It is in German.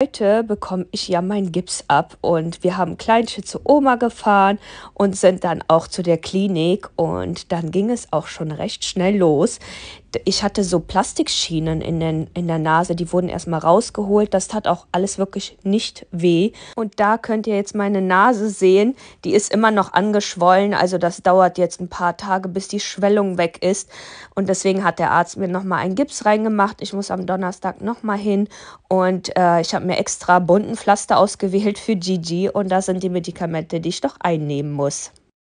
Heute bekomme ich ja meinen Gips ab und wir haben Kleinschritt zu Oma gefahren und sind dann auch zu der Klinik und dann ging es auch schon recht schnell los, ich hatte so Plastikschienen in, den, in der Nase, die wurden erstmal rausgeholt. Das tat auch alles wirklich nicht weh. Und da könnt ihr jetzt meine Nase sehen, die ist immer noch angeschwollen. Also das dauert jetzt ein paar Tage, bis die Schwellung weg ist. Und deswegen hat der Arzt mir nochmal einen Gips reingemacht. Ich muss am Donnerstag nochmal hin. Und äh, ich habe mir extra bunten Pflaster ausgewählt für Gigi. Und da sind die Medikamente, die ich doch einnehmen muss.